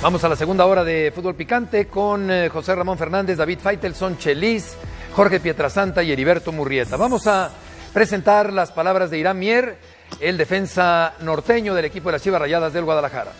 Vamos a la segunda hora de Fútbol Picante con eh, José Ramón Fernández, David Faitelson, Chelis, Jorge Pietrasanta y Heriberto Murrieta. Vamos a presentar las palabras de Irán Mier, el defensa norteño del equipo de las Chivas Rayadas del Guadalajara.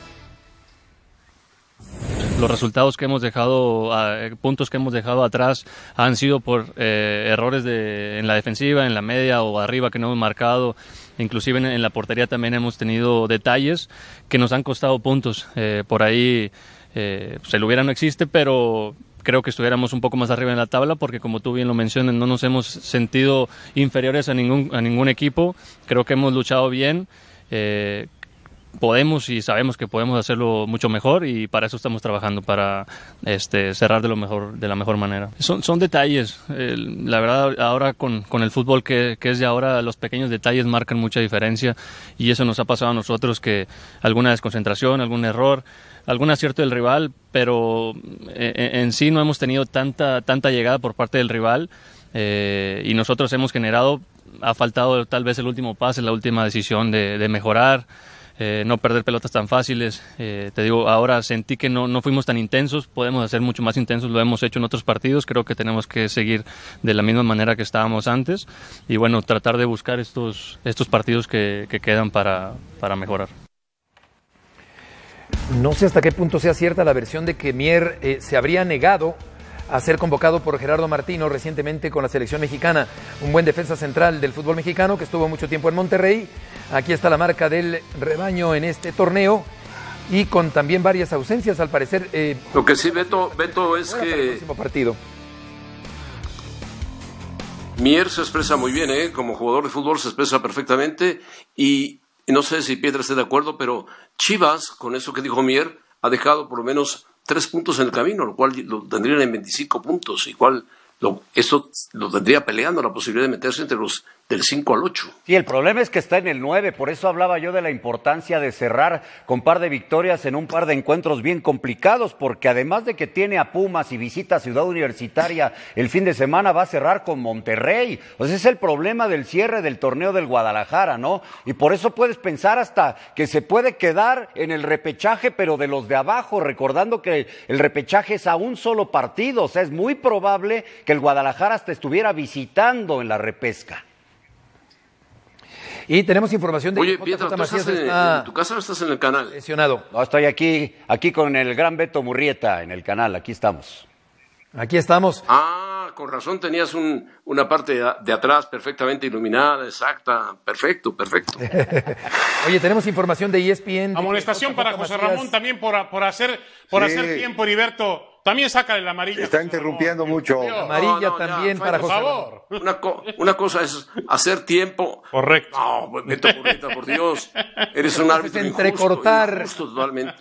Los resultados que hemos dejado, ah, eh, puntos que hemos dejado atrás han sido por eh, errores en la defensiva, en la media o arriba que no hemos marcado. Inclusive en, la portería también hemos tenido detalles que nos han costado puntos. Eh, por ahí eh, se lo hubiera no existe, pero creo que estuviéramos un poco más arriba en la tabla porque como tú bien lo mencionas no nos hemos sentido inferiores a ningún, a ningún equipo. Creo que hemos luchado bien podemos y sabemos que podemos hacerlo mucho mejor y para eso estamos trabajando para este, cerrar de lo mejor de la mejor manera son, detalles la verdad ahora con, el fútbol que, es de ahora los pequeños detalles marcan mucha diferencia y eso nos ha pasado a nosotros que alguna desconcentración algún error algún acierto del rival pero eh, eh, en, sí no hemos tenido tanta tanta llegada por parte del rival eh, y nosotros hemos generado ha faltado tal vez el último pase la última decisión de mejorar eh, no perder pelotas tan fáciles. Eh, te digo, ahora sentí que no, no fuimos tan intensos, podemos hacer mucho más intensos, lo hemos hecho en otros partidos, creo que tenemos que seguir de la misma manera que estábamos antes y bueno, tratar de buscar estos, estos partidos que, que quedan para, para mejorar. No sé hasta qué punto sea cierta la versión de que Mier eh, se habría negado a ser convocado por Gerardo Martino recientemente con la selección mexicana, un buen defensa central del fútbol mexicano que estuvo mucho tiempo en Monterrey. Aquí está la marca del rebaño en este torneo y con también varias ausencias al parecer. Eh, lo que sí, Beto, es que... Mier se expresa muy bien, ¿eh? como jugador de fútbol se expresa perfectamente y no sé si Piedra esté de acuerdo, pero Chivas, con eso que dijo Mier, ha dejado por lo menos tres puntos en el camino, lo cual lo tendrían en 25 puntos, igual lo, eso lo tendría peleando la posibilidad de meterse entre los del 5 al 8. Y el problema es que está en el 9, por eso hablaba yo de la importancia de cerrar con par de victorias en un par de encuentros bien complicados, porque además de que tiene a Pumas y visita Ciudad Universitaria el fin de semana, va a cerrar con Monterrey. O sea, es el problema del cierre del torneo del Guadalajara, ¿no? Y por eso puedes pensar hasta que se puede quedar en el repechaje, pero de los de abajo, recordando que el repechaje es a un solo partido, o sea, es muy probable que el Guadalajara hasta estuviera visitando en la repesca. Y tenemos información de Oye, que estás en, tu casa o estás en el canal? No, estoy aquí, aquí con el gran Beto Murrieta en el canal, aquí estamos. Aquí estamos. Ah, con razón tenías una parte de, atrás perfectamente iluminada, exacta. Perfecto, perfecto. Oye, tenemos información de ESPN. Amonestación para José Ramón también por, hacer, por hacer tiempo, Heriberto. También saca la amarilla. Está interrumpiendo mucho. amarilla también para Por favor. Una, cosa es hacer tiempo. Correcto. No, meto pues, por Dios. Eres un árbitro. Es entrecortar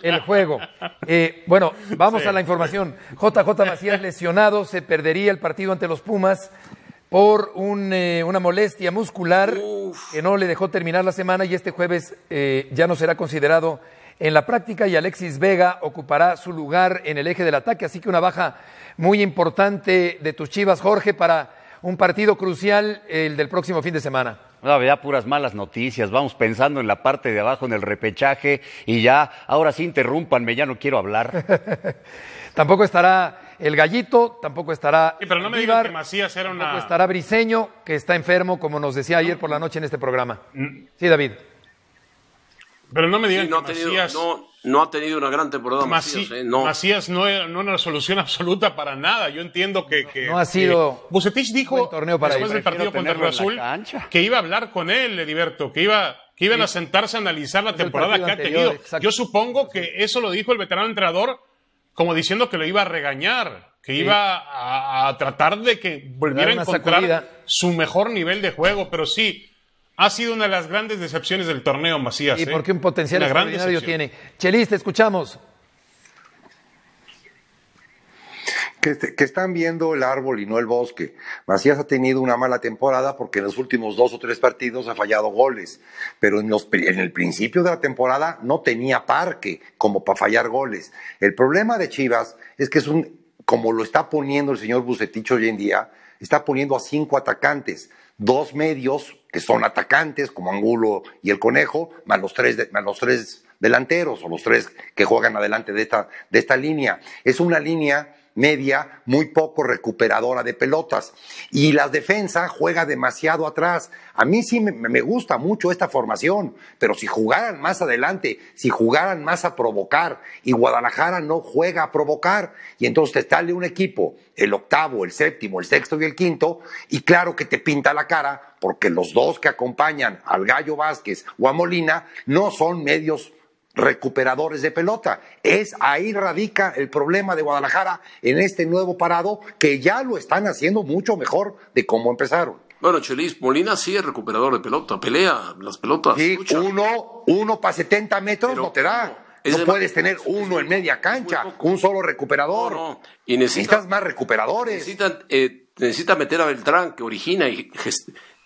el juego. Eh, bueno, vamos a la información. JJ Macías lesionado, se perdería el partido ante los Pumas por un, eh, una molestia muscular que no le dejó terminar la semana y este jueves eh, ya no será considerado en la práctica, y Alexis Vega ocupará su lugar en el eje del ataque, así que una baja muy importante de tus Chivas, Jorge, para un partido crucial el del próximo fin de semana. No, verdad, puras malas noticias. Vamos pensando en la parte de abajo, en el repechaje, y ya, ahora sí interrúmpanme, ya no quiero hablar. tampoco estará el Gallito, tampoco estará. Sí, pero no me digan que Tampoco estará Briseño, que está enfermo, como nos decía ayer por la noche en este programa. Mm. Sí, David. Pero no me digan Macías... No, ha tenido una gran temporada Macías. ¿eh? no. Macías no una solución absoluta para nada. Yo entiendo que... que no ha sido... dijo después del partido contra el Azul que iba a hablar con él, Heriberto, que iba que iban a sentarse a analizar la temporada que ha tenido. Yo supongo que eso lo dijo el veterano entrenador como diciendo que lo iba a regañar, que iba a, tratar de que volviera a encontrar su mejor nivel de juego, pero sí, ha sido una de las grandes decepciones del torneo, Macías. Y ¿eh? porque un potencial extraordinario tiene. Cheliste, escuchamos. Que, están viendo el árbol y no el bosque. Macías ha tenido una mala temporada porque en los últimos dos o tres partidos ha fallado goles, pero en, el principio de la temporada no tenía parque como para fallar goles. El problema de Chivas es que es un, como lo está poniendo el señor Buceticho hoy en día, está poniendo a cinco atacantes dos medios que son atacantes, como Angulo y el Conejo, más los tres, los tres delanteros o los tres que juegan adelante de esta, de esta línea. Es una línea media muy poco recuperadora de pelotas. Y la defensa juega demasiado atrás. A mí sí me, gusta mucho esta formación, pero si jugaran más adelante, si jugaran más a provocar, y Guadalajara no juega a provocar, y entonces te sale un equipo, el octavo, el séptimo, el sexto y el quinto, y claro que te pinta la cara porque los dos que acompañan al Gallo Vázquez o a Molina no son medios recuperadores de pelota. Es ahí radica el problema de Guadalajara en este nuevo parado que ya lo están haciendo mucho mejor de cómo empezaron. Bueno, Chelis, Molina sí es recuperador de pelota, pelea las pelotas. uno, uno para 70 metros no te da. No puedes tener uno en media cancha, un solo recuperador. Y necesitas más recuperadores. Necesitan, eh, necesita meter a Beltrán, que origina y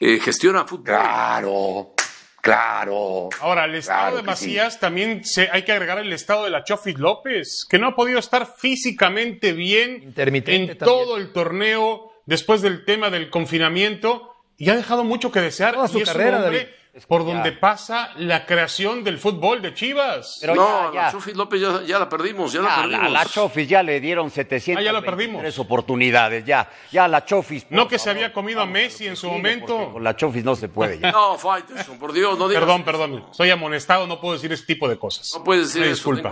eh, gestiona fútbol. Claro. Claro. Ahora, el estado de Macías también se, hay que agregar el estado de la Chofis López, que no ha podido estar físicamente bien en todo el torneo después del tema del confinamiento y ha dejado mucho que desear. Toda su carrera, es por donde pasa la creación del fútbol de Chivas. no, la Chofis López ya, la perdimos, ya, la perdimos. A la, la Chofis ya le dieron 700 ah, oportunidades, ya. Ya la Chofis. No que se había comido a Messi en su momento. Con la Chofis no se puede ya. no, Faitelson, por Dios, no digas Perdón, perdón, soy amonestado, no puedo decir ese tipo de cosas. No puedes decir eso, disculpa.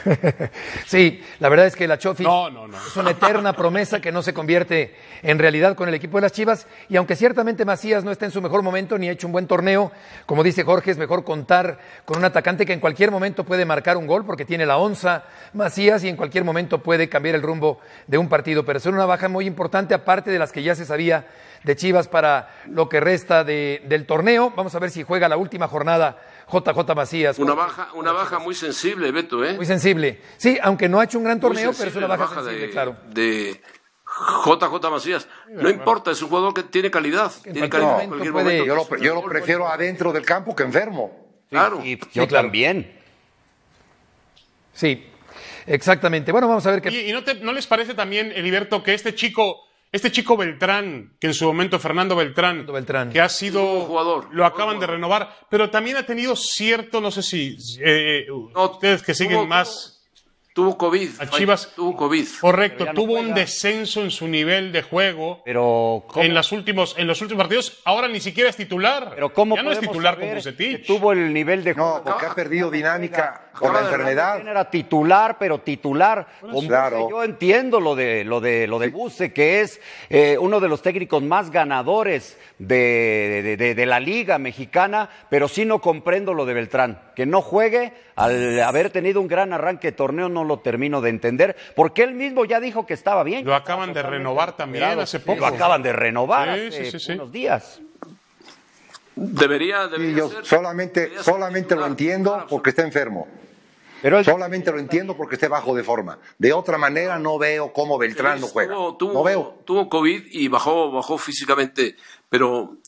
sí, la verdad es que la Chofi es una eterna promesa que no se convierte en realidad con el equipo de las Chivas. Y aunque ciertamente Macías no está en su mejor momento ni ha hecho un buen torneo, como dice Jorge, es mejor contar con un atacante que en cualquier momento puede marcar un gol porque tiene la onza Macías y en cualquier momento puede cambiar el rumbo de un partido. Pero es una baja muy importante, aparte de las que ya se sabía de Chivas para lo que resta del torneo. Vamos a ver si juega la última jornada JJ Macías. Una baja, una baja muy sensible, Beto, ¿eh? Muy sensible. Sí, aunque no ha hecho un gran torneo, pero es una baja, sensible, de, claro. De JJ Macías. No importa, es un jugador que tiene calidad. Tiene calidad yo, lo, prefiero adentro del campo que enfermo. claro. Y yo también. Sí, exactamente. Bueno, vamos a ver qué. ¿Y, no, no les parece también, Eliberto, que este chico este chico Beltrán, que en su momento Fernando Beltrán, que ha sido jugador, lo acaban de renovar, pero también ha tenido cierto, no sé si ustedes que siguen más tuvo COVID, tuvo COVID. Correcto, tuvo un descenso en su nivel de juego. Pero en los últimos en los últimos partidos ahora ni siquiera es titular. Pero cómo ya no es titular con Bucetich. Tuvo el nivel de juego no, porque ha perdido dinámica con la enfermedad. Era titular, pero titular. claro. yo entiendo lo de lo de lo de Buse, que es eh, uno de los técnicos más ganadores de, la liga mexicana, pero sí no comprendo lo de Beltrán, que no juegue al haber tenido un gran arranque de torneo, no lo termino de entender, porque él mismo ya dijo que estaba bien. Lo acaban de renovar también hace poco. Lo acaban de renovar hace unos días. Debería, yo solamente, solamente lo entiendo porque está enfermo. Pero Solamente lo entiendo porque esté bajo de forma. De otra manera no veo cómo Beltrán no juega. Tuvo, no veo. Tuvo COVID y bajó, bajó físicamente, pero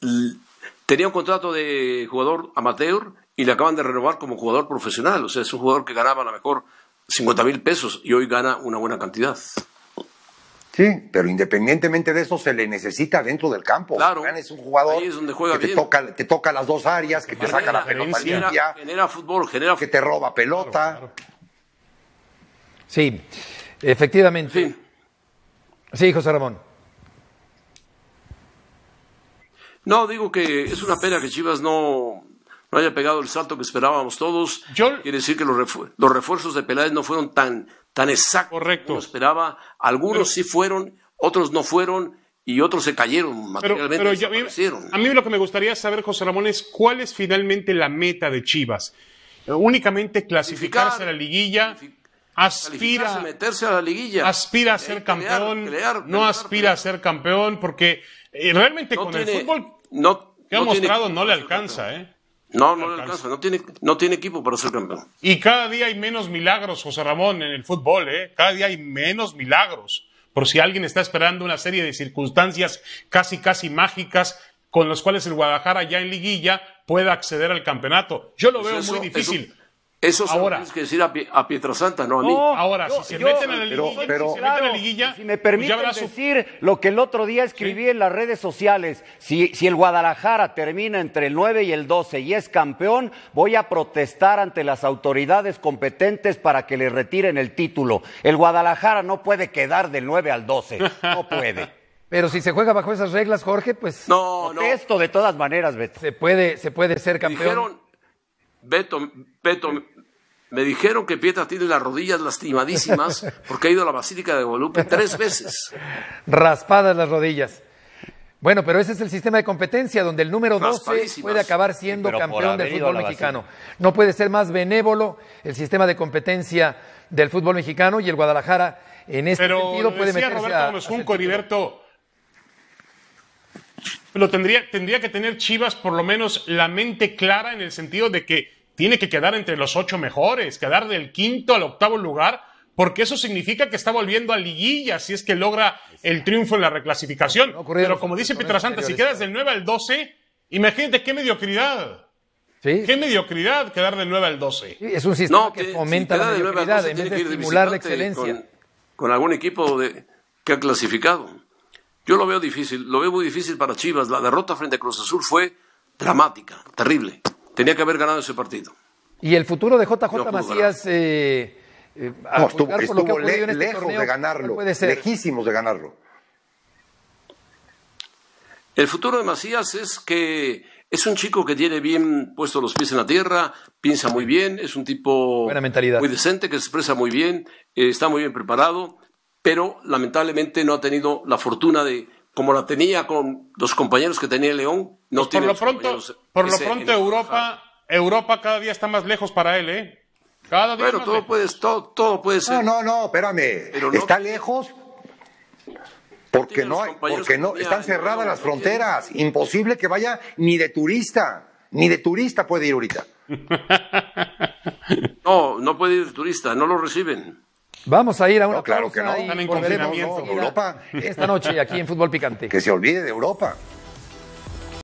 tenía un contrato de jugador amateur y le acaban de renovar como jugador profesional. O sea, es un jugador que ganaba a lo mejor 50 mil pesos y hoy gana una buena cantidad. Sí, pero independientemente de eso, se le necesita dentro del campo. Claro. es un jugador que Te, toca, las dos áreas, que, te saca la pelota limpia, fútbol, genera que te roba pelota. Sí, efectivamente. Sí. sí, José Ramón. No, digo que es una pena que Chivas no, no haya pegado el salto que esperábamos todos. Yo... Quiere decir que los, refuerzos de Peláez no fueron tan, tan exactos Correcto. como esperaba. Algunos sí fueron, otros no fueron y otros se cayeron materialmente. Pero, a, mí, lo que me gustaría saber, José Ramón, es cuál es finalmente la meta de Chivas. Únicamente clasificarse a la liguilla aspira meterse a la liguilla. Aspira a eh, ser campeón, no aspira a ser campeón porque eh, realmente con el fútbol no, que ha mostrado no le alcanza, eh. No, no, le alcanza. No tiene, no tiene equipo para ser campeón. Y cada día hay menos milagros, José Ramón, en el fútbol, ¿eh? Cada día hay menos milagros. Por si alguien está esperando una serie de circunstancias casi, casi mágicas con las cuales el Guadalajara ya en liguilla pueda acceder al campeonato. Yo lo pues veo muy difícil. Eso se ahora, tienes que decir a, Pietro Santa no a mí. No, ahora, si, se meten la liguilla, si pues me permiten decir lo que el otro día escribí en las redes sociales, si, si el Guadalajara termina entre el 9 y el 12 y es campeón, voy a protestar ante las autoridades competentes para que le retiren el título. El Guadalajara no puede quedar del 9 al 12, no puede. Pero si se juega bajo esas reglas, Jorge, pues no, no. de todas maneras, Beto. Se puede, se puede ser campeón. Dijeron, Beto, Beto, me dijeron que Pietra tiene las rodillas lastimadísimas porque ha ido a la Basílica de Guadalupe tres veces. Raspadas las rodillas. Bueno, pero ese es el sistema de competencia donde el número 12 puede acabar siendo campeón del fútbol mexicano. No puede ser más benévolo el sistema de competencia del fútbol mexicano y el Guadalajara en este sentido puede meterse Roberto a, Heriberto, lo tendría, tendría que tener Chivas por lo menos la mente clara en el sentido de que tiene que quedar entre los ocho mejores, quedar del quinto al octavo lugar, porque eso significa que está volviendo a liguilla si es que logra el triunfo en la reclasificación. Pero como dice Santa si quedas del 9 al 12, imagínate qué mediocridad. Qué mediocridad quedar del 9 al 12. es un sistema que, fomenta la mediocridad en vez de estimular la excelencia. Con, algún equipo de, que ha clasificado. Yo lo veo difícil, lo veo muy difícil para Chivas. La derrota frente a Cruz Azul fue dramática, terrible. Tenía que haber ganado ese partido. ¿Y el futuro de JJ Macías? Eh, eh, estuvo, este lejos de ganarlo, lejísimos de ganarlo. El futuro de Macías es que es un chico que tiene bien puestos los pies en la tierra, piensa muy bien, es un tipo muy decente, que se expresa muy bien, eh, está muy bien preparado, pero lamentablemente no ha tenido la fortuna de, como la tenía con los compañeros que tenía León, pues por lo pronto, por lo pronto Europa, Europa cada día está más lejos para él, ¿eh? Cada día. Bueno, todo, todo, puede ser. No, no, no, espérame. está lejos porque no, hay, porque no, están cerradas las fronteras. Imposible que vaya ni de turista, ni de turista puede ir ahorita. No, no puede ir de turista, no lo reciben. Vamos a ir a una claro que no. Están Europa. Esta noche aquí en Fútbol Picante. Que se olvide de Europa.